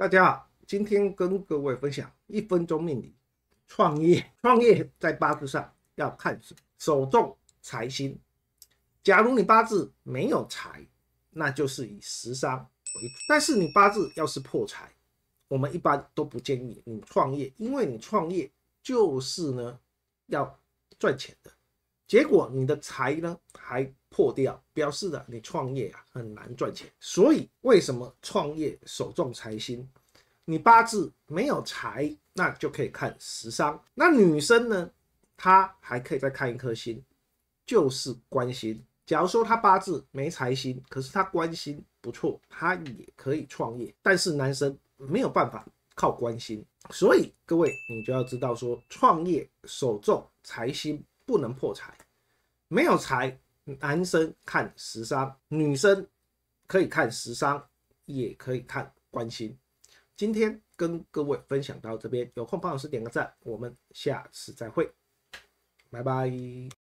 大家好，今天跟各位分享一分钟命理。创业，创业在八字上要看手重财星。假如你八字没有财，那就是以食伤为主。但是你八字要是破财，我们一般都不建议你创业，因为你创业就是呢要赚钱的。结果你的财呢还破掉，表示了你创业啊很难赚钱。所以为什么创业首重财星？你八字没有财，那就可以看食伤。那女生呢，她还可以再看一颗星，就是官星。假如说她八字没财星，可是她官星不错，她也可以创业。但是男生没有办法靠官星，所以各位你就要知道说，创业首重财星。不能破财，没有财。男生看时伤，女生可以看时伤，也可以看关心。今天跟各位分享到这边，有空帮老师点个赞，我们下次再会，拜拜。